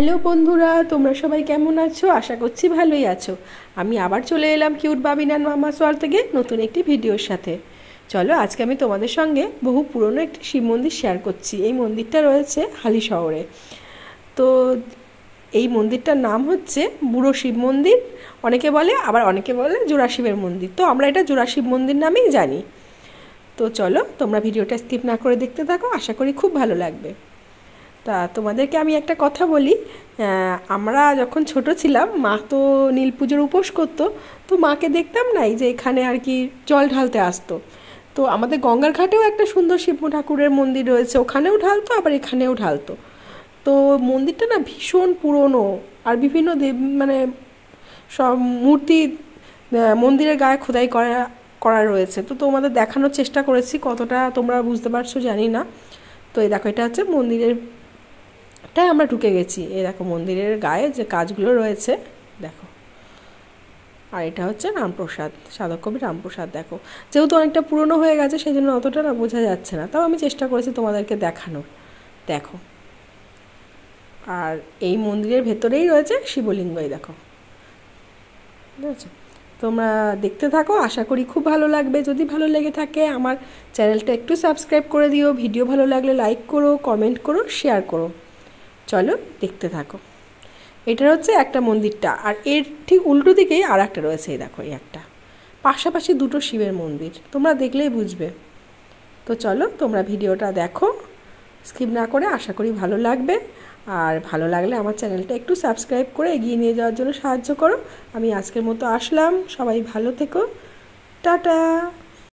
hello বন্ধুরা তোমরা সবাই কেমন আছো আশা করছি ভালোই আছো আমি আবার চলে এলাম কিউট বাবিনান মামা সোয়াল থেকে নতুন একটি ভিডিওর সাথে চলো আজকে আমি তোমাদের সঙ্গে বহু পুরনো একটি শিব মন্দির শেয়ার করছি এই মন্দিরটা রয়েছে হালি শহরে তো এই মন্দিরটার নাম হচ্ছে বুড়ো শিব মন্দির অনেকে বলে আবার অনেকে বলে জোড়া শিবের মন্দির তো আমরা এটা জোড়া শিব মন্দির নামেই জানি তো চলো তোমরা ভিডিওটা স্কিপ না করে দেখতে থাকো আশা করি খুব ভালো লাগবে তা তোমাদেরকে আমি একটা কথা বলি আমরা যখন ছোট ছিলাম মা তো নীল পুজোর উপোস করতো তো মাকে দেখতাম নাই যে এখানে আর কি জল ঢালতে আসতো তো আমাদের গঙ্গার ঘাটেও একটা সুন্দর শিব ঠাকুরের মন্দির রয়েছে ওখানেও ঢালতো আবার এখানেও ঢালতো তো মন্দিরটা না ভীষণ পুরনো আর বিভিন্ন দেব মানে সব মূর্তি মন্দিরের গায়ে খোদাই করা করা রয়েছে তো তোমাদের দেখানোর চেষ্টা করেছি কতটা তোমরা বুঝতে পারছো জানি না তো এই দেখো এটা হচ্ছে মন্দিরের তাই আমরা ঢুকে গেছি এই দেখো মন্দিরের গায়ে যে কাজগুলো রয়েছে দেখো আর এটা হচ্ছে রামপ্রসাদ সাধক কবি রামপ্রসাদ দেখো যেহেতু অনেকটা পুরনো হয়ে গেছে সেই জন্য অতটা না বোঝা যাচ্ছে না তাও আমি চেষ্টা করেছি তোমাদেরকে দেখানোর দেখো আর এই মন্দিরের ভেতরেই রয়েছে শিবলিঙ্গই দেখো ঠিক আছে তোমরা দেখতে থাকো আশা করি খুব ভালো লাগবে যদি ভালো লেগে থাকে আমার চ্যানেলটা একটু সাবস্ক্রাইব করে দিও ভিডিও ভালো লাগলে লাইক করো কমেন্ট করো শেয়ার করো চলো দেখতে থাকো এটা হচ্ছে একটা মন্দিরটা আর এর ঠিক উল্টো দিকেই আর একটা রয়েছে এই দেখো এই একটা পাশাপাশি দুটো শিবের মন্দির তোমরা দেখলেই বুঝবে তো চলো তোমরা ভিডিওটা দেখো স্কিপ না করে আশা করি ভালো লাগবে আর ভালো লাগলে আমার চ্যানেলটা একটু সাবস্ক্রাইব করে এগিয়ে নিয়ে যাওয়ার জন্য সাহায্য করো আমি আজকের মতো আসলাম সবাই ভালো থেকো টাটা